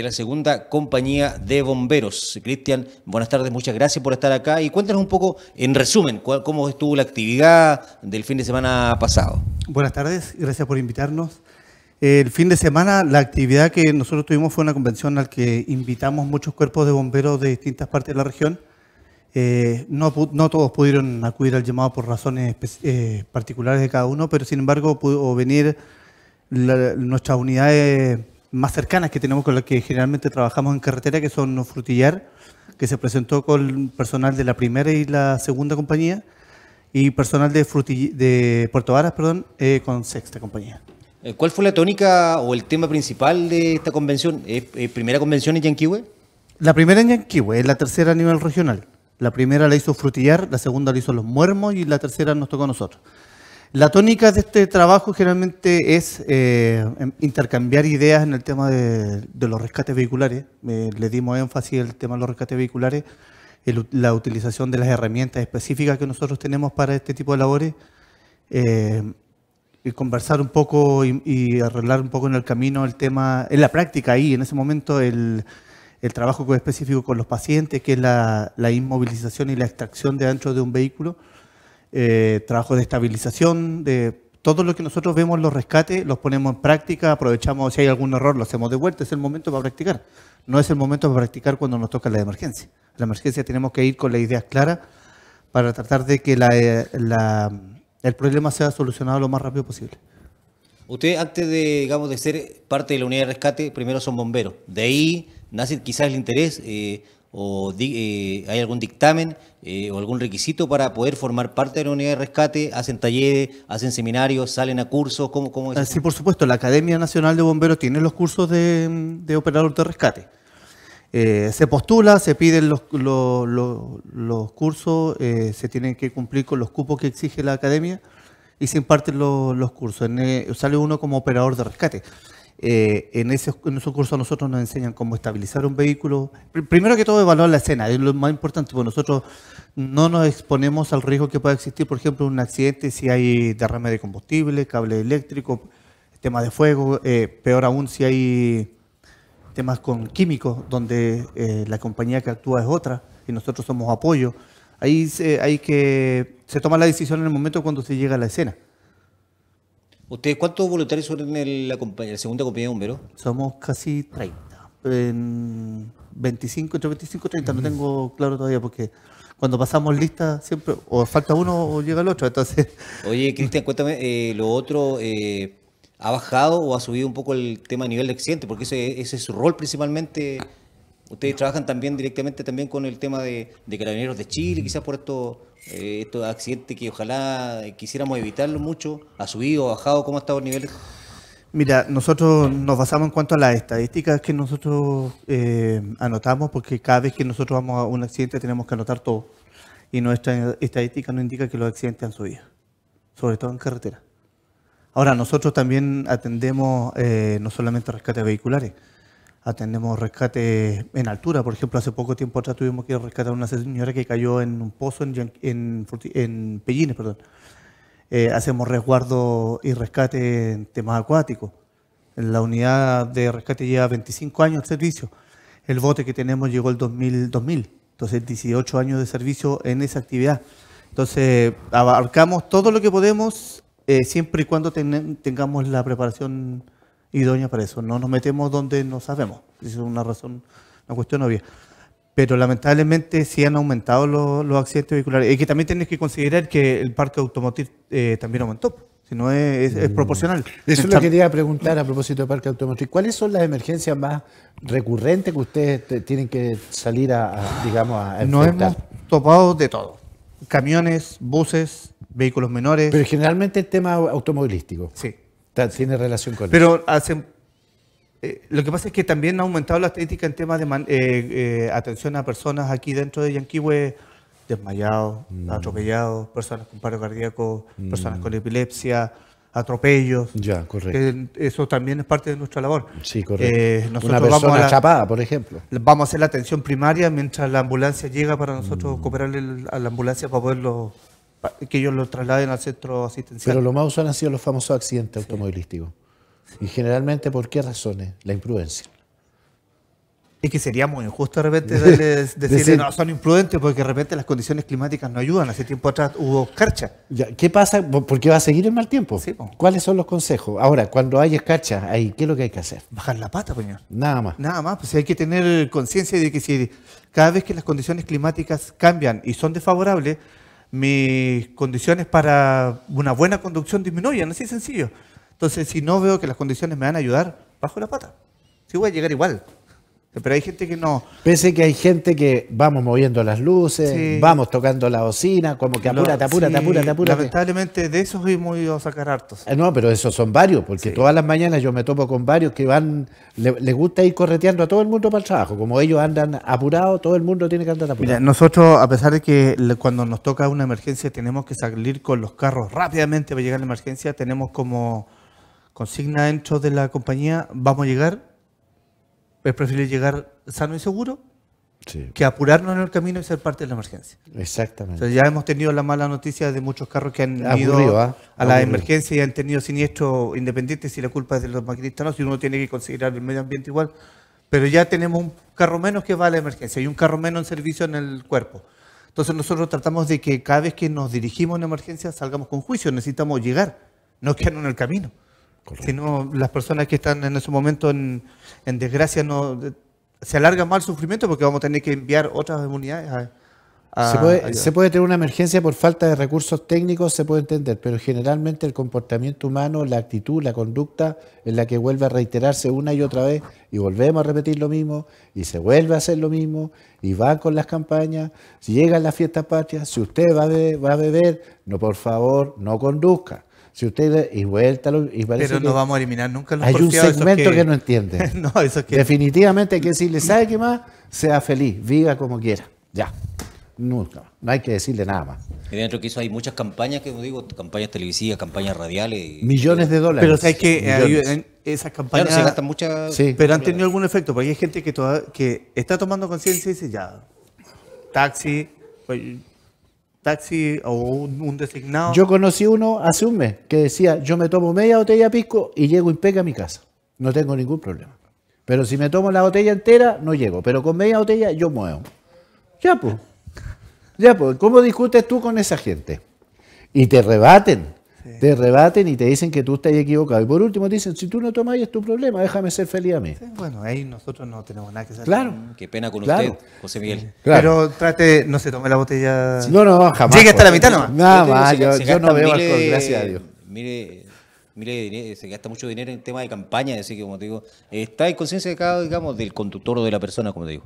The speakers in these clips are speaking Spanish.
de la segunda compañía de bomberos. Cristian, buenas tardes, muchas gracias por estar acá y cuéntanos un poco, en resumen, cómo estuvo la actividad del fin de semana pasado. Buenas tardes, gracias por invitarnos. El fin de semana la actividad que nosotros tuvimos fue una convención al que invitamos muchos cuerpos de bomberos de distintas partes de la región. Eh, no, no, todos pudieron acudir al llamado por razones eh, particulares de cada uno, pero sin embargo pudo venir nuestras unidades más cercanas que tenemos con las que generalmente trabajamos en carretera, que son Frutillar, que se presentó con personal de la primera y la segunda compañía, y personal de, de Puerto Varas perdón, eh, con sexta compañía. Eh, ¿Cuál fue la tónica o el tema principal de esta convención? ¿Primera convención en Yanquihue? La primera en Yanquihue, es la tercera a nivel regional. La primera la hizo Frutillar, la segunda la hizo Los Muermos y la tercera nos tocó a nosotros. La tónica de este trabajo generalmente es eh, em, intercambiar ideas en el tema de, los rescates vehiculares. Eh, le dimos énfasis al tema de los rescates vehiculares, la utilización de las herramientas específicas que nosotros tenemos para este tipo de labores. Eh, y conversar un poco y, arreglar un poco en el camino el tema, en la práctica ahí, en ese momento, el, trabajo específico con los pacientes, que es la, la inmovilización y la extracción de dentro de un vehículo eh, trabajo trabajos de estabilización, de todo lo que nosotros vemos, los rescates, los ponemos en práctica, aprovechamos si hay algún error, lo hacemos de vuelta, es el momento para practicar. No es el momento para practicar cuando nos toca la emergencia. La emergencia tenemos que ir con las ideas claras para tratar de que eh, la, el problema sea solucionado lo más rápido posible. Usted antes de, digamos, de ser parte de la unidad de rescate, primero son bomberos. De ahí nace quizás el interés. Eh, o eh, hay algún dictamen eh, o algún requisito para poder formar parte de la unidad de rescate? ¿Hacen talleres, hacen seminarios, salen a cursos? ¿Cómo, cómo es? Ah, sí, por supuesto, la Academia Nacional de Bomberos tiene los cursos de, operador de rescate. Eh, se postula, se piden los, cursos, se tienen que cumplir con los cupos que exige la academia y se imparten los cursos. sale uno como operador de rescate. Eh, en, ese, en esos cursos nosotros nos enseñan cómo estabilizar un vehículo. Primero que todo, evaluar la escena, es lo más importante, porque nosotros no nos exponemos al riesgo que pueda existir, por ejemplo, un accidente si hay derrame de combustible, cable eléctrico, temas de fuego, eh, peor aún si hay temas con químicos, donde eh, la compañía que actúa es otra y nosotros somos apoyo. Ahí hay que, se toma la decisión en el momento cuando se llega a la escena. ¿Ustedes cuántos voluntarios son en la, segunda compañía de bomberos? Somos casi 30. En 25, entre 25 30, no tengo claro todavía porque cuando pasamos lista siempre o falta uno o llega el otro. Entonces. Oye, Cristian, cuéntame, eh, lo otro, eh, ¿ha bajado o ha subido un poco el tema a nivel de accidente? Porque ese, ese es su rol principalmente Ustedes trabajan también directamente también con el tema de, carabineros de Chile, quizás por eh, estos, accidentes que ojalá eh, quisiéramos evitarlo mucho. ¿Ha subido, o bajado? ¿Cómo ha estado el nivel? Mira, nosotros nos basamos en cuanto a las estadísticas que nosotros eh, anotamos, porque cada vez que nosotros vamos a un accidente tenemos que anotar todo. Y nuestra estadística nos indica que los accidentes han subido, sobre todo en carretera. Ahora, nosotros también atendemos no solamente rescates vehiculares, atendemos rescate en altura. Por ejemplo, hace poco tiempo atrás tuvimos que rescatar a una señora que cayó en un pozo en, en, Pellines. Perdón. Eh, hacemos resguardo y rescate en temas acuáticos. La unidad de rescate lleva 25 años de servicio. El bote que tenemos llegó el 2000, 2000. Entonces, 18 años de servicio en esa actividad. Entonces, abarcamos todo lo que podemos eh, siempre y cuando tengamos la preparación doña para eso. No nos metemos donde no sabemos. Es una razón, una cuestión obvia. Pero lamentablemente sí han aumentado los, accidentes vehiculares. Y que también tienes que considerar que el parque automotriz eh, también aumentó. Si no es, mm. proporcional. Eso lo quería preguntar a propósito del parque automotriz. ¿Cuáles son las emergencias más recurrentes que ustedes tienen que salir a, digamos, a Nos hemos topado de todo. Camiones, buses, vehículos menores. Pero generalmente el tema automovilístico. Sí. Tiene relación con Pero eso. Pero hacen eh, lo que pasa es que también ha aumentado la estadística en temas de eh, eh, atención a personas aquí dentro de Yanquihue, desmayados, mm. atropellados, personas con paro cardíaco, personas mm. con epilepsia, atropellos. Ya, correcto. eso también es parte de nuestra labor. Sí, correcto. Una persona vamos a chapada, por ejemplo. Vamos a hacer la atención primaria mientras la ambulancia llega para nosotros mm. cooperarle a la ambulancia para poderlo que ellos lo trasladen al centro asistencial. Pero lo más usual han sido los famosos accidentes automovilísticos. Y generalmente, ¿por qué razones? La imprudencia. Es que sería muy injusto de repente decirle, no, son imprudentes porque de repente las condiciones climáticas no ayudan. Hace tiempo atrás hubo escarcha. ¿Qué pasa? ¿Por qué va a seguir el mal tiempo? ¿Cuáles son los consejos? Ahora, cuando hay escarcha, ahí, ¿qué es lo que hay que hacer? Bajar la pata, señor. Nada más. Nada más. Pues hay que tener conciencia de que si cada vez que las condiciones climáticas cambian y son desfavorables, mis condiciones para una buena conducción disminuyen, así sencillo. Entonces, si no veo que las condiciones me van a ayudar, bajo la pata. Si voy a llegar igual, pero hay gente que no. Pese que hay gente que vamos moviendo las luces, vamos tocando la bocina, como que apura, apúrate, apura, te Lamentablemente de esos hemos ido a sacar hartos. Eh, no, pero esos son varios, porque todas las mañanas yo me topo con varios que van, le, gusta ir correteando a todo el mundo para el trabajo. Como ellos andan apurados, todo el mundo tiene que andar apurado. nosotros, a pesar de que cuando nos toca una emergencia tenemos que salir con los carros rápidamente para llegar a la emergencia, tenemos como consigna dentro de la compañía, vamos a llegar es preferible llegar sano y seguro que apurarnos en el camino y ser parte de la emergencia. Exactamente. ya hemos tenido la mala noticia de muchos carros que han ido ¿ah? a la emergencia y han tenido siniestros independientes si la culpa es de los maquinistas no, si uno tiene que considerar el medio ambiente igual. Pero ya tenemos un carro menos que va a la emergencia y un carro menos en servicio en el cuerpo. Entonces nosotros tratamos de que cada vez que nos dirigimos a una emergencia salgamos con juicio, necesitamos llegar, no quedarnos en el camino. Si no, las personas que están en ese momento en, desgracia no se alarga más el sufrimiento porque vamos a tener que enviar otras unidades se, puede, tener una emergencia por falta de recursos técnicos, se puede entender, pero generalmente el comportamiento humano, la actitud, la conducta en la que vuelve a reiterarse una y otra vez y volvemos a repetir lo mismo y se vuelve a hacer lo mismo y va con las campañas, si llegan las fiestas patria, si usted va a beber, va a beber no por favor, no conduzca. Si usted y vuelta y Pero no vamos a eliminar nunca los Hay un segmento que... no entiende. no, eso que... Definitivamente hay que decirle, ¿sabe qué más? Sea feliz, viva como quiera. Ya. Nunca. No hay que decirle nada más. Y dentro que eso hay muchas campañas, que digo, campañas televisivas, campañas radiales. Millones de dólares. Pero eh, hay que esas campañas. se gastan muchas. Pero han tenido algún efecto, porque hay gente que, toda, que está tomando conciencia y dice, ya, taxi, pues, taxi o un, designado. Yo conocí uno hace un mes que decía, yo me tomo media botella pisco y llego impeca a mi casa. No tengo ningún problema. Pero si me tomo la botella entera, no llego. Pero con media botella yo muevo. Ya pues. Ya pues, ¿cómo discutes tú con esa gente? Y te rebaten. Te rebaten y te dicen que tú estás equivocado. Y por último te dicen, si tú no tomas, es tu problema, déjame ser feliz a mí. bueno, ahí nosotros no tenemos nada que hacer. Claro. Qué pena con usted, José Miguel. Pero trate, no se tome la botella. No, no, jamás. Sigue hasta pues. la mitad nomás. Nada más, yo, no veo gracias a Dios. Mire, se gasta mucho dinero en tema de campaña, así que como te digo, está en conciencia de cada, digamos, del conductor o de la persona, como te digo.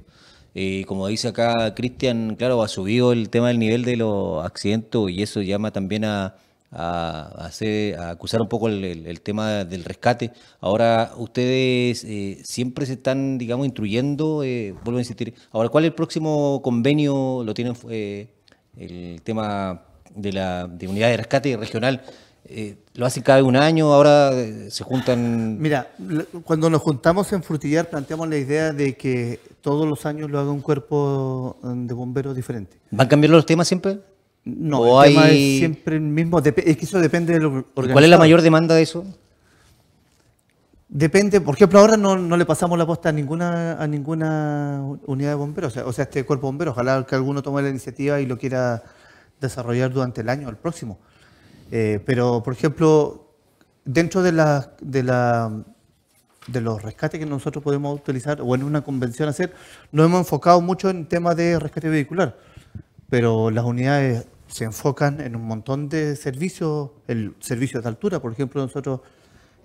Y eh, como dice acá Cristian, claro, ha subido el tema del nivel de los accidentes y eso llama también a, a, acusar un poco el, tema del rescate. Ahora, ustedes eh, siempre se están, digamos, instruyendo, eh, vuelvo a insistir. Ahora, ¿cuál es el próximo convenio? Lo tienen eh, el tema de la unidad de rescate regional. lo hacen cada un año, ahora se juntan. Mira, cuando nos juntamos en Frutillar planteamos la idea de que todos los años lo haga un cuerpo de bomberos diferente. ¿Van cambiando los temas siempre? No, el hay... tema es siempre el mismo. Es que eso depende del lo ¿Cuál es la mayor demanda de eso? Depende, por ejemplo, ahora no, le pasamos la posta a ninguna, a ninguna unidad de bomberos, o sea, este cuerpo de bomberos. Ojalá que alguno tome la iniciativa y lo quiera desarrollar durante el año, el próximo. Eh, pero, por ejemplo, dentro de, la, de, la, de los rescates que nosotros podemos utilizar o en una convención hacer, nos hemos enfocado mucho en temas de rescate vehicular, pero las unidades se enfocan en un montón de servicios, el servicio de altura, por ejemplo, nosotros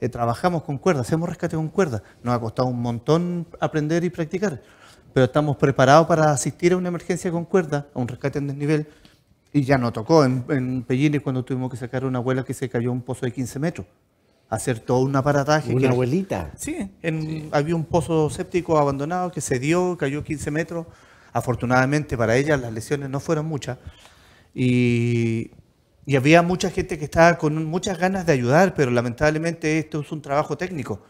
eh, trabajamos con cuerdas, hacemos rescate con cuerdas, nos ha costado un montón aprender y practicar, pero estamos preparados para asistir a una emergencia con cuerdas, a un rescate en desnivel, y ya no tocó en, Pellini cuando tuvimos que sacar a una abuela que se cayó un pozo de 15 metros hacer todo un aparataje. ¿Una abuelita? Sí, había un pozo séptico abandonado que se dio, cayó 15 metros. Afortunadamente para ella las lesiones no fueron muchas, y, había mucha gente que estaba con muchas ganas de ayudar, pero lamentablemente esto es un trabajo técnico.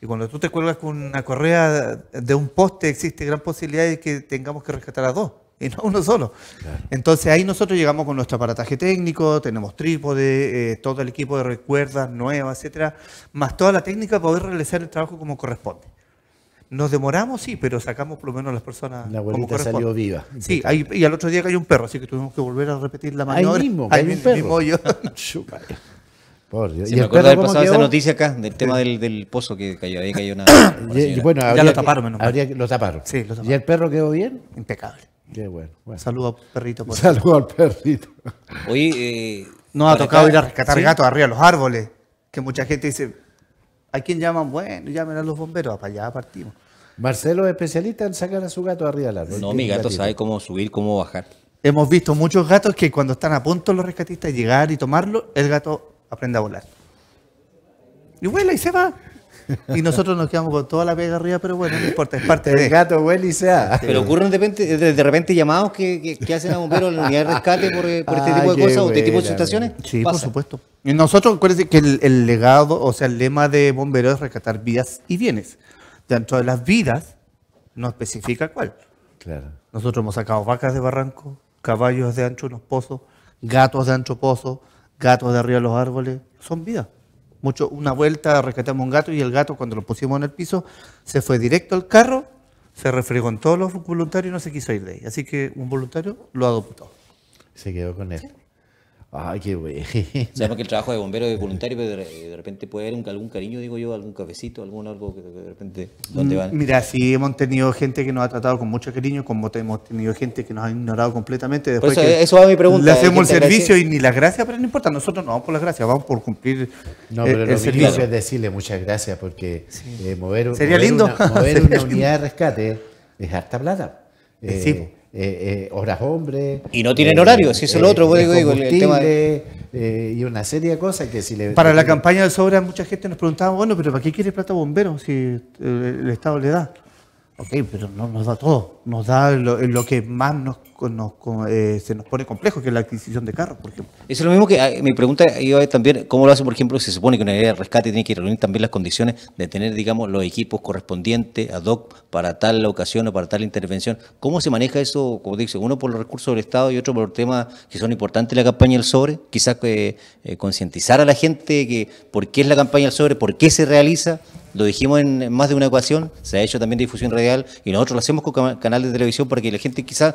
Y cuando tú te cuelgas con una correa de un poste, existe gran posibilidad de que tengamos que rescatar a dos, y no a uno solo. Entonces ahí nosotros llegamos con nuestro aparataje técnico, tenemos trípode, eh, todo el equipo de recuerdas nuevas, etcétera, más toda la técnica para poder realizar el trabajo como corresponde. Nos demoramos, sí, pero sacamos por lo menos las personas. La abuelita salió viva. Sí, y al otro día cayó un perro, así que tuvimos que volver a repetir la maniobra. Ahí mismo, hay un Mismo Por Dios. ¿Y me acuerdo haber pasado esa noticia acá, del tema del, del pozo que cayó. Ahí cayó una. y, bueno, ya lo taparon, menos habría, Lo taparon. Sí, taparon. ¿Y el perro quedó bien? Impecable. Qué bueno. bueno. Saludo al perrito. Por Saludo al perrito. Hoy. Eh, no Nos ha tocado ir a rescatar gatos arriba de los árboles, que mucha gente dice hay quien llaman? Bueno, llamen a los bomberos, para allá partimos. Marcelo especialista en sacar a su gato arriba la árbol. No, mi gato sabe cómo subir, cómo bajar. Hemos visto muchos gatos que cuando están a punto los rescatistas de llegar y tomarlo, el gato aprende a volar. Y vuela y se va. Y nosotros nos quedamos con toda la pega arriba, pero bueno, no importa, es parte del de. gato, huele y sea. Pero ocurren de repente, llamados que, hacen a bomberos en la unidad de rescate por, eh, este ah, tipo de cosas o este tipo de situaciones. Sí, por supuesto. Y nosotros, acuérdense que el, legado, o sea, el lema de bomberos es rescatar vidas y bienes. Dentro de las vidas, no especifica cuál. Claro. Nosotros hemos sacado vacas de barranco, caballos de ancho unos pozos, gatos de ancho pozo, gatos de arriba de los árboles. Son vidas. Mucho, una vuelta rescatamos un gato y el gato cuando lo pusimos en el piso se fue directo al carro, se refregó en todos los voluntarios y no se quiso ir de ahí. Así que un voluntario lo adoptó. Se quedó con él. Ay, ah, qué Sabemos que el trabajo de bombero de voluntario, pero de, repente puede haber algún cariño, digo yo, algún cafecito, algún algo que de repente. ¿Dónde mm, van? Mira, sí, hemos tenido gente que nos ha tratado con mucho cariño, como hemos tenido gente que nos ha ignorado completamente. Después eso, va a mi pregunta. Le hacemos el servicio y ni las gracias, pero no importa, nosotros no vamos por las gracias, vamos por cumplir. No, eh, pero el, servicio es decirle muchas gracias, porque mover, Una, unidad de rescate es harta plata. Eh, eh, eh, eh, horas hombre. Y no tienen horarios eh, horario, si es lo otro, el y una serie de cosas que si le... Para la campaña de sobra mucha gente nos preguntaba, bueno, pero ¿para qué quiere plata Bomberos si el Estado le da? Ok, pero no nos da todo, nos da lo, lo que más nos nos, eh, se nos pone complejo, que la adquisición de carros, por ejemplo. es lo mismo que ah, mi pregunta iba también, ¿cómo lo hace, por ejemplo, se supone que una idea de rescate tiene que reunir también las condiciones de tener, digamos, los equipos correspondientes ad hoc para tal ocasión o para tal intervención? ¿Cómo se maneja eso, como dice, uno por los recursos del Estado y otro por temas que son importantes la campaña del sobre? Quizás eh, eh, concientizar a la gente que por qué es la campaña del sobre, por qué se realiza, lo dijimos en más de una ocasión, se ha hecho también difusión radial y nosotros lo hacemos con canales de televisión para que la gente quizás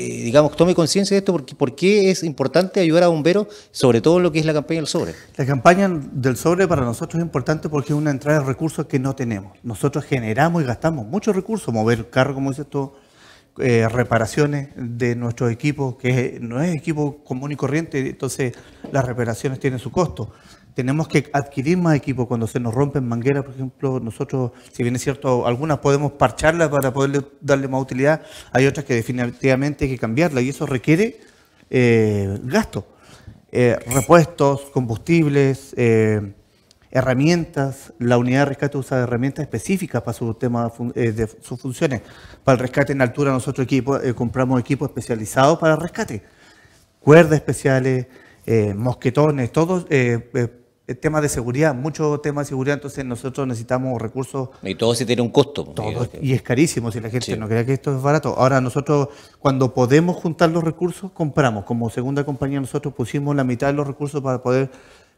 eh, digamos, tome conciencia de esto, porque ¿por qué es importante ayudar a bomberos, sobre todo lo que es la campaña del sobre? La campaña del sobre para nosotros es importante porque es una entrada de recursos que no tenemos. Nosotros generamos y gastamos muchos recursos, mover carros, como dice esto eh, reparaciones de nuestros equipos, que no es equipo común y corriente, entonces las reparaciones tienen su costo tenemos que adquirir más equipo cuando se nos rompen mangueras, por ejemplo, nosotros, si bien es cierto, algunas podemos parcharlas para poder darle más utilidad, hay otras que definitivamente hay que cambiarlas. y eso requiere eh, gasto. Eh, repuestos, combustibles, eh, herramientas, la unidad de rescate usa herramientas específicas para su tema de sus funciones. Para el rescate en altura nosotros equipo, compramos equipos especializados para el rescate, cuerdas especiales, mosquetones, todos el eh, tema de seguridad, muchos temas de seguridad, entonces nosotros necesitamos recursos. Y todo se tiene un costo. Pues, y es carísimo si la gente no cree que esto es barato. Ahora nosotros, cuando podemos juntar los recursos, compramos. Como segunda compañía nosotros pusimos la mitad de los recursos para poder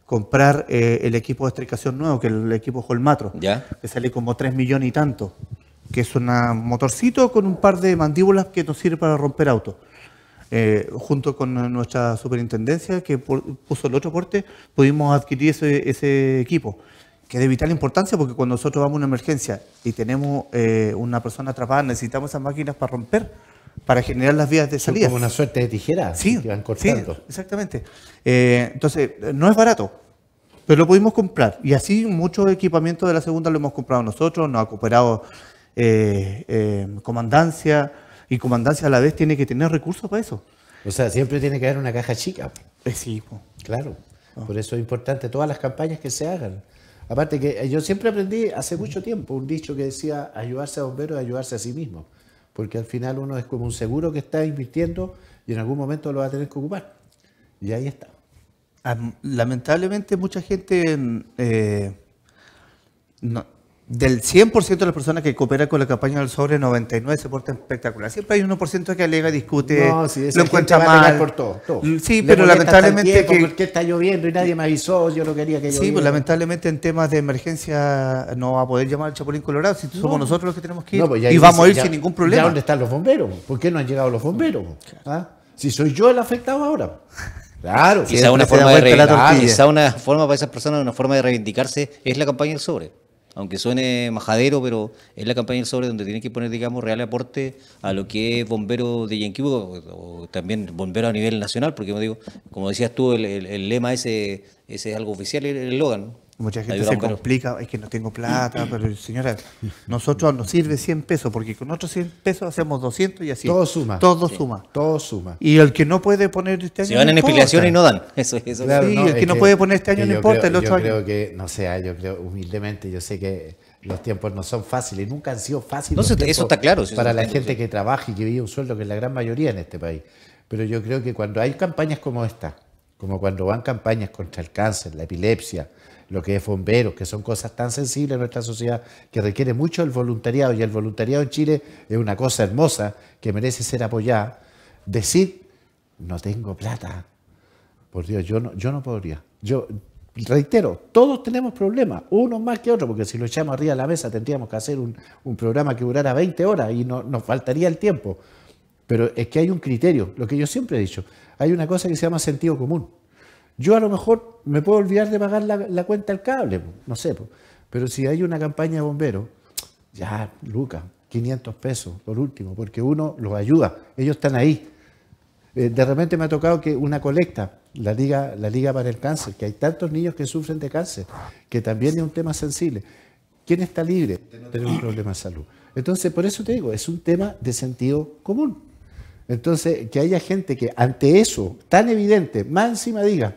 comprar eh, el equipo de estricación nuevo, que es el equipo Holmatro, ¿Ya? que sale como 3 millones y tanto, que es un motorcito con un par de mandíbulas que nos sirve para romper autos. Eh, junto con nuestra superintendencia que puso el otro aporte, pudimos adquirir ese, equipo, que es de vital importancia porque cuando nosotros vamos a una emergencia y tenemos eh, una persona atrapada, necesitamos esas máquinas para romper, para generar las vías de salida. Como una suerte de tijera que van cortando. exactamente. Eh, entonces, no es barato. Pero lo pudimos comprar y así mucho equipamiento de la segunda lo hemos comprado nosotros, nos ha cooperado comandancia, y comandancia a la vez tiene que tener recursos para eso. O sea, siempre tiene que haber una caja chica. Eh, sí, claro. Ah. Por eso es importante todas las campañas que se hagan. Aparte que eh, yo siempre aprendí hace mucho tiempo un dicho que decía ayudarse a bomberos es ayudarse a sí mismo. Porque al final uno es como un seguro que está invirtiendo y en algún momento lo va a tener que ocupar. Y ahí está. Lamentablemente mucha gente mm, eh, no, del 100% de las personas que cooperan con la campaña del sobre, 99 se portan espectacular. Siempre hay 1% que alega, discute, lo encuentra mal. Sí, pero lamentablemente que está lloviendo y nadie me avisó, yo no quería que lloviera. Sí, pues lamentablemente en temas de emergencia no va a poder llamar al Chapulín Colorado, si somos nosotros los que tenemos que ir pues, y vamos a ir sin ningún problema. dónde están los bomberos? ¿Por qué no han llegado los bomberos? ¿Ah? Si soy yo el afectado ahora. Claro. una forma de quizá una forma para esas personas, una forma de reivindicarse es la campaña del sobre aunque suene majadero, pero es la campaña del sobre donde tiene que poner, digamos, real aporte a lo que es bombero de Yenquibo o, también bombero a nivel nacional, porque como digo, como decías tú, el, lema ese, ese es algo oficial, el eslogan. Mucha gente se complica, es que no tengo plata, pero señora, nosotros nos sirve 100 pesos, porque con otros 100 pesos hacemos 200 y así. Todo suma. Todo suma. Todo suma. Y el que no puede poner este año. Se van en explicación y no dan. Eso, eso. sí, el que no puede poner este año no importa, el otro año. Yo creo que, no sé, yo creo humildemente, yo sé que los tiempos no son fáciles, nunca han sido fáciles. No, eso está claro. para la gente que trabaja y que vive un sueldo, que es la gran mayoría en este país. Pero yo creo que cuando hay campañas como esta, como cuando van campañas contra el cáncer, la epilepsia, lo que es bomberos, que son cosas tan sensibles en nuestra sociedad que requiere mucho el voluntariado. Y el voluntariado en Chile es una cosa hermosa que merece ser apoyada. Decir, no tengo plata. Por Dios, yo no, yo no podría. Yo reitero, todos tenemos problemas, unos más que otros, porque si lo echamos arriba de la mesa tendríamos que hacer un, programa que durara 20 horas y no, nos faltaría el tiempo. Pero es que hay un criterio, lo que yo siempre he dicho, hay una cosa que se llama sentido común. Yo a lo mejor me puedo olvidar de pagar la, cuenta al cable, no sé, pero si hay una campaña de bomberos, ya, Lucas, 500 pesos por último, porque uno los ayuda, ellos están ahí. Eh, de repente me ha tocado que una colecta, la Liga, la Liga para el Cáncer, que hay tantos niños que sufren de cáncer, que también es un tema sensible. ¿Quién está libre de tener un problema de salud? Entonces, por eso te digo, es un tema de sentido común. Entonces, que haya gente que ante eso tan evidente, más encima diga,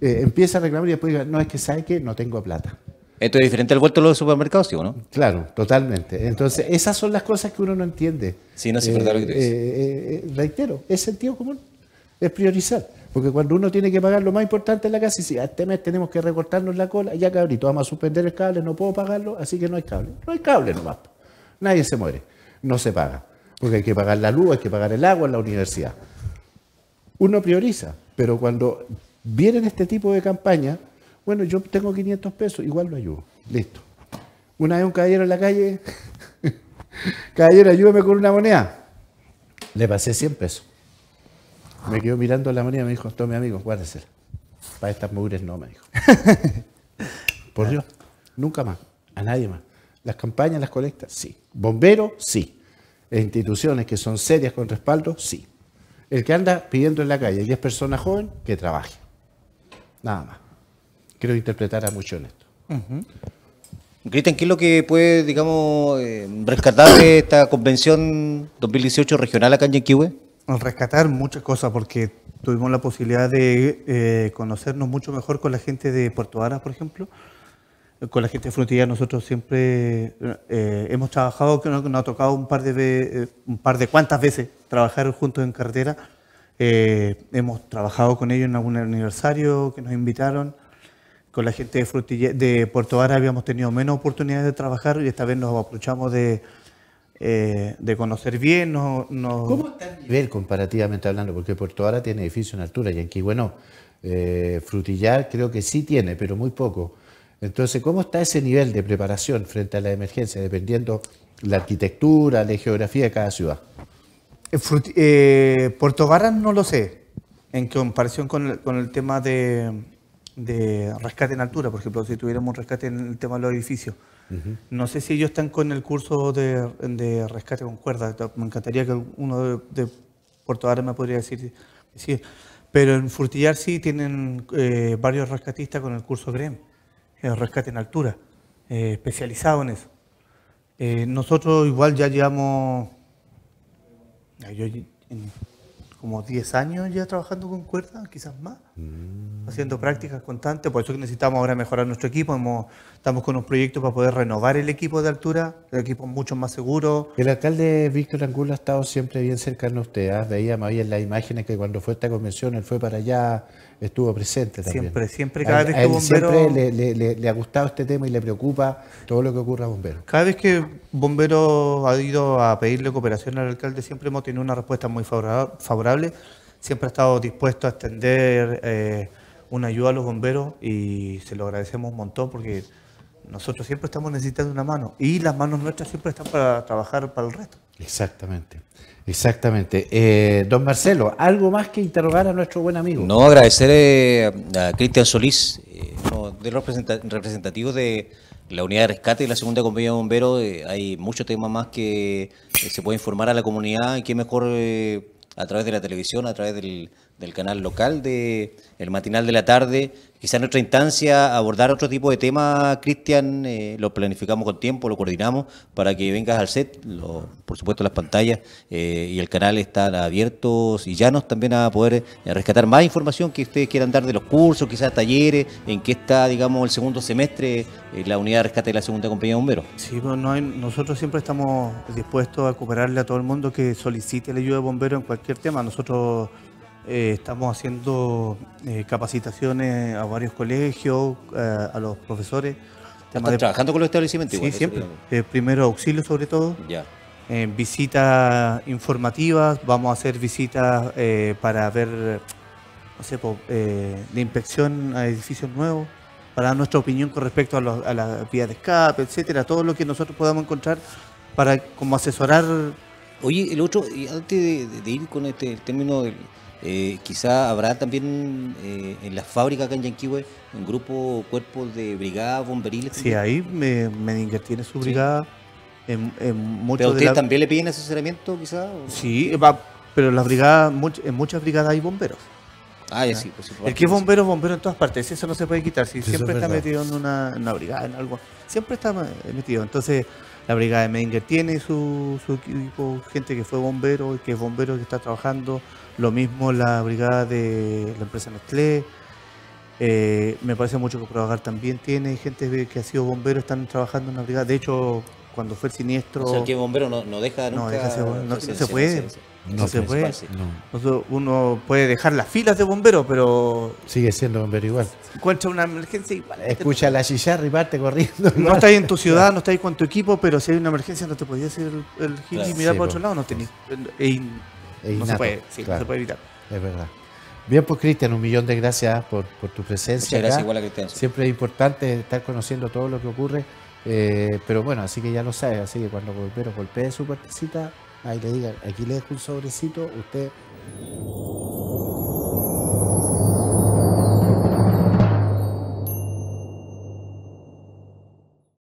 eh, empieza a reclamar y después diga, no, es que sabe que no tengo plata. Esto es diferente al vuelto de los supermercados, ¿sí o no? Claro, totalmente. Entonces, esas son las cosas que uno no entiende. Sí, no es verdad lo que eh, eh, reitero, es sentido común, es priorizar. Porque cuando uno tiene que pagar lo más importante en la casa, y si ah, este mes tenemos que recortarnos la cola, ya cabrito, vamos a suspender el cable, no puedo pagarlo, así que no hay cable. No hay cable nomás. Nadie se muere. No se paga. Porque hay que pagar la luz, hay que pagar el agua en la universidad. Uno prioriza, pero cuando vienen este tipo de campaña, bueno, yo tengo 500 pesos, igual lo ayudo. Listo. Una vez un caballero en la calle, caballero, ayúdame con una moneda. Le pasé 100 pesos. Me quedó mirando la moneda me dijo, tome amigo, guárdesela. Para estas mujeres no, me dijo. Por Dios, nunca más, a nadie más. Las campañas, las colectas, sí. Bomberos, sí. Instituciones que son serias con respaldo, sí. El que anda pidiendo en la calle y es persona joven, que trabaje nada más. Quiero interpretar a mucho en esto. Uh ¿qué es lo que puede, digamos, eh, rescatar de esta convención 2018 regional acá en Yanquihue? Rescatar muchas cosas, porque tuvimos la posibilidad de eh, conocernos mucho mejor con la gente de Puerto Aras, por ejemplo. Con la gente de Frutilla nosotros siempre eh, hemos trabajado, que nos, ha tocado un par de un par de cuantas veces trabajar juntos en carretera eh, hemos trabajado con ellos en algún aniversario que nos invitaron. Con la gente de, de Puerto Ara habíamos tenido menos oportunidades de trabajar y esta vez nos aprovechamos de, eh, conocer bien. No, ¿Cómo está el nivel comparativamente hablando? Porque Puerto Vara tiene edificios en altura y aquí bueno eh, Frutillar creo que sí tiene, pero muy poco. Entonces, ¿cómo está ese nivel de preparación frente a la emergencia, dependiendo la arquitectura, la geografía de cada ciudad? Eh, eh, Puerto no lo sé, en comparación con el, tema de, rescate en altura, por ejemplo, si tuviéramos un rescate en el tema de los edificios. No sé si ellos están con el curso de, rescate con cuerda. Me encantaría que uno de, de Puerto me podría decir. Sí. Pero en Furtillar sí tienen eh, varios rescatistas con el curso GREM, el eh, rescate en altura, especializado en eso. nosotros igual ya llevamos yo en como 10 años ya trabajando con cuerdas, quizás más, mm. haciendo prácticas constantes, por eso que necesitamos ahora mejorar nuestro equipo, estamos con unos proyectos para poder renovar el equipo de altura, el equipo mucho más seguro. El alcalde Víctor Angulo ha estado siempre bien cercano a usted, ¿eh? ¿ah? veíamos bien en las imágenes que cuando fue esta convención, él fue para allá, estuvo presente también. Siempre, siempre, cada vez que bombero... Siempre le, ha gustado este tema y le preocupa todo lo que ocurra a bomberos. Cada vez que bombero ha ido a pedirle cooperación al alcalde, siempre hemos tenido una respuesta muy favorable. Siempre ha estado dispuesto a extender eh, una ayuda a los bomberos y se lo agradecemos un montón porque nosotros siempre estamos necesitando una mano y las manos nuestras siempre están para trabajar para el resto. Exactamente, exactamente. Eh, don Marcelo, ¿algo más que interrogar a nuestro buen amigo? No, agradecer eh, a Cristian Solís, eh, de los representativos de la unidad de rescate y la segunda compañía de bomberos. hay muchos temas más que se puede informar a la comunidad y qué mejor a través de la televisión, a través del, del canal local de el matinal de la tarde. Quizá en otra instancia abordar otro tipo de tema Cristian, eh, lo planificamos con tiempo, lo coordinamos para que vengas al set. Lo, por supuesto, las pantallas eh, y el canal están abiertos y llanos también a poder eh, rescatar más información que ustedes quieran dar de los cursos, quizás talleres, en qué está, digamos, el segundo semestre la unidad de rescate de la segunda compañía de bomberos. Sí, nosotros siempre estamos dispuestos a cooperarle a todo el mundo que solicite la ayuda de bomberos en cualquier tema. Nosotros eh, estamos haciendo eh, capacitaciones a varios colegios, eh, a los profesores. trabajando con los establecimientos? sí, siempre. primero auxilio sobre todo. Ya. visitas informativas, vamos a hacer visitas para ver, no sé, de inspección a edificios nuevos, para dar nuestra opinión con respecto a, a las vías de escape, etcétera, todo lo que nosotros podamos encontrar para como asesorar Oye, el otro, antes de, ir con este término eh, quizá habrá también eh, en las fábricas acá en Yanquihue un grupo, cuerpos de brigada, bomberiles. Sí, ahí me, Meninger tiene su brigada. En, ¿Pero ustedes también le piden asesoramiento quizá? Sí, va, pero las brigadas, en muchas brigadas hay bomberos. Ah, sí, pues El que es bombero, bombero en todas partes, eso no se puede quitar. Si siempre está metido en una, en una brigada, en algo, siempre está metido. Entonces, la brigada de Medinger tiene su, equipo, gente que fue bombero, y que es bombero, que está trabajando, lo mismo la brigada de la empresa Nestlé, eh, me parece mucho que Provagar también tiene gente que ha sido bombero, están trabajando en la brigada, de hecho cuando fue el siniestro. O sea, que bombero no, no deja nunca. No, deja se, no, puede. No, se puede. uno puede dejar las filas de bomberos, pero. Sigue siendo bombero igual. Encuentra una emergencia igual. Escucha la chicharra y parte corriendo. No estás en tu ciudad, no estás con tu equipo, pero si hay una emergencia no te podías ir el, gil y mirar por para otro lado. No, tenés, no se puede, sí, no se puede evitar. Es verdad. Bien, pues Cristian, un millón de gracias por, por tu presencia. Muchas gracias, igual a Cristian. Siempre es importante estar conociendo todo lo que ocurre eh, pero bueno, así que ya lo sabe, así que cuando golpeo golpee su partecita, ahí le digan, aquí le dejo un sobrecito, usted